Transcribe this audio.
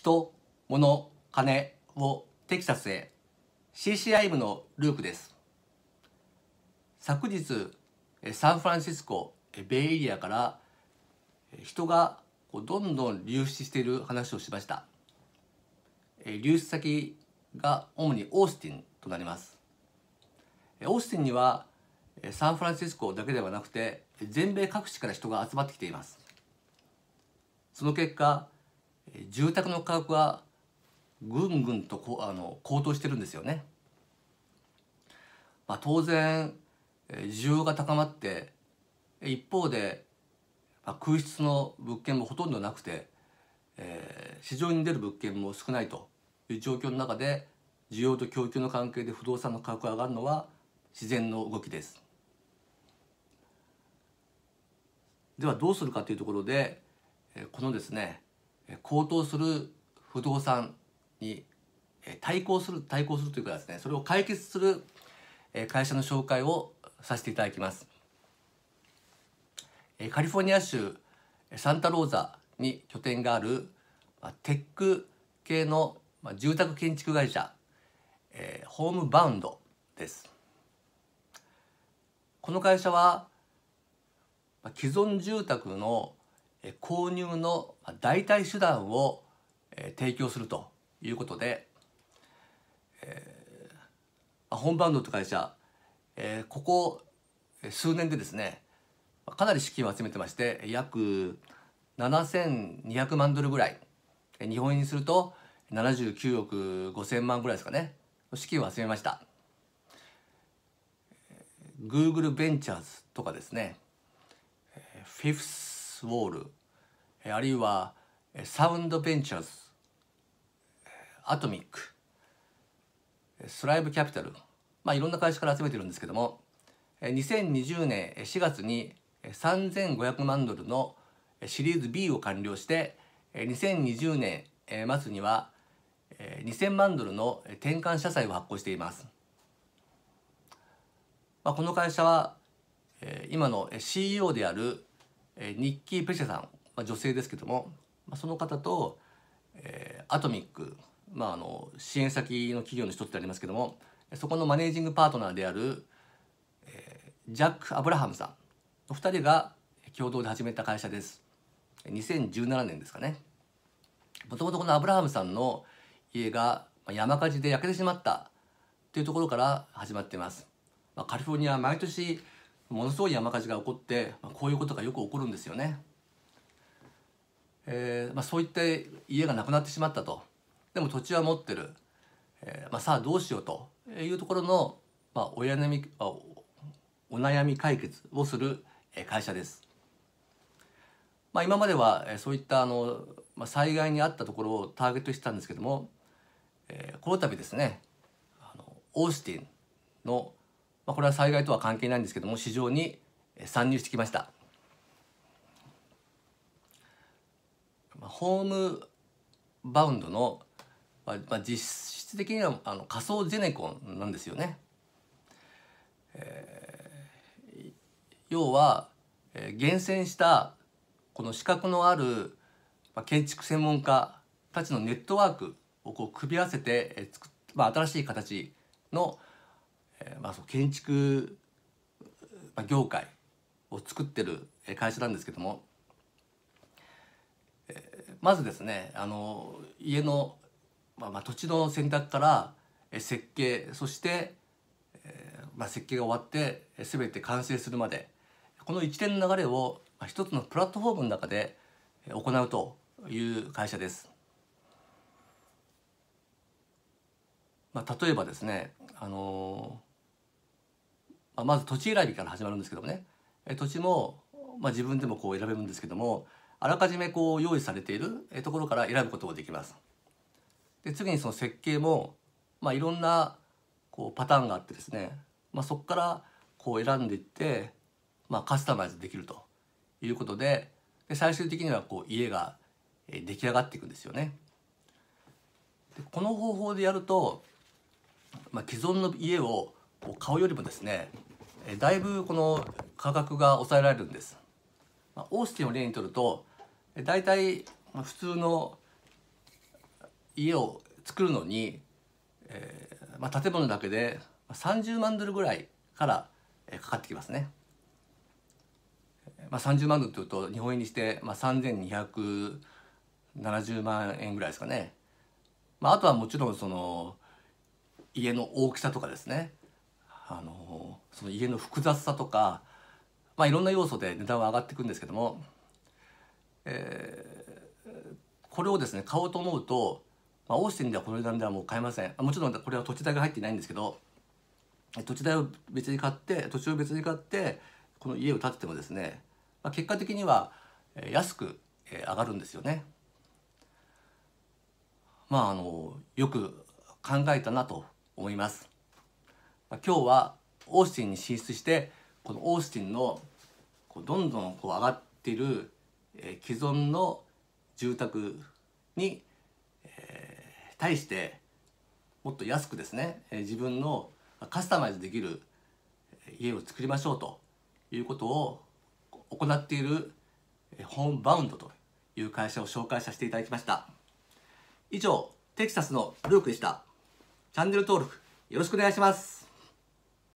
人、物、金をテキサスへ CCI m のルークです。昨日、サンフランシスコ、ベイエリアから人がどんどん流出している話をしました。流出先が主にオースティンとなります。オースティンにはサンフランシスコだけではなくて全米各地から人が集まってきています。その結果住宅の価格はぐんぐんとこあの高騰してるんですよね。まあ、当然需要が高まって一方で、まあ、空室の物件もほとんどなくて、えー、市場に出る物件も少ないという状況の中で需要と供給の関係で不動産の価格が上がるのは自然の動きです。ではどうするかというところでこのですね高騰する不動産に対抗する対抗するというかですねそれを解決する会社の紹介をさせていただきますカリフォルニア州サンタローザに拠点があるテック系の住宅建築会社ホームバウンドですこの会社は既存住宅の購入の代替手段を提供するということで、えー、ホバンドという会社、えー、ここ数年でですねかなり資金を集めてまして約7200万ドルぐらい日本円にすると79億5000万ぐらいですかね資金を集めました Google ベンチャーズとかですね Fifth スウォールあるいはサウンドベンチャーズアトミックスライブキャピタルまあいろんな会社から集めてるんですけども2020年4月に3500万ドルのシリーズ B を完了して2020年末には2000万ドルの転換社債を発行しています、まあ、この会社は今の CEO であるえー、ニッキー・ペシャさん、まあ、女性ですけども、まあ、その方と、えー、アトミック、まあ、あの支援先の企業の一つでありますけどもそこのマネージングパートナーである、えー、ジャック・アブラハムさんお二人が共同で始めた会社です2017年ですかねもともとこのアブラハムさんの家が山火事で焼けてしまったというところから始まっています、まあ、カリフォルニアは毎年ものすごい山火事が起こって、まあ、こういうことがよく起こるんですよね。えーまあ、そういった家がなくなってしまったとでも土地は持ってる、えーまあ、さあどうしようというところの、まあ、お悩みお悩み解決をする会社です。まあ、今まではそういったあの、まあ、災害に遭ったところをターゲットしてたんですけども、えー、この度ですねあのオースティンのまあ、これは災害とは関係ないんですけども市場に参入してきました。まあ、ホームバウンドの、まあ、実質的にはあの仮想ゼネコンなんですよね。えー、要は、えー、厳選したこの資格のある、まあ、建築専門家たちのネットワークをこう組み合わせて、えー、まあ、新しい形の、えー、まあ、建築業界を作ってる会社なんですけども、えー、まずですねあの家の、まあ、まあ土地の選択から設計そして、えー、まあ、設計が終わって全て完成するまでこの一連の流れを一つのプラットフォームの中で行うという会社です。まあ、例えばですね、あのまず土地選びから始まるんですけどもね土地も、まあ、自分でもこう選べるんですけどもあらかじめこう用意されているところから選ぶことができます。で次にその設計も、まあ、いろんなこうパターンがあってですね、まあ、そこからこう選んでいって、まあ、カスタマイズできるということでで最終的にはこう家が出来上がっていくんですよね。でこの方法でやると、まあ、既存の家をこう買うよりもですねだいぶこの価格が抑えられるんです。オースティンを例にとると大体普通の家を作るのに、えーまあ、建物だけで30万ドルぐらいからかかってきますね。まあ、30万ドルというと日本円にして、まあ、3270万円ぐらいですかね。まあ、あとはもちろんその家の大きさとかですねあのその家の複雑さとか、まあ、いろんな要素で値段は上がっていくんですけども、えー、これをですね買おうと思うと、まあ、オースティンではこの値段ではもう買えませんもちろんこれは土地代が入っていないんですけど土地代を別に買って土地を別に買ってこの家を建ててもですね、まあ、結果的には安く上がるんですよね。まああのよく考えたなと思います。今日はオースティンに進出してこのオースティンのどんどんこう上がっている、えー、既存の住宅に、えー、対してもっと安くですね、えー、自分のカスタマイズできる家を作りましょうということを行っているホームバウンドという会社を紹介させていただきました以上テキサスのルークでしたチャンネル登録よろしくお願いします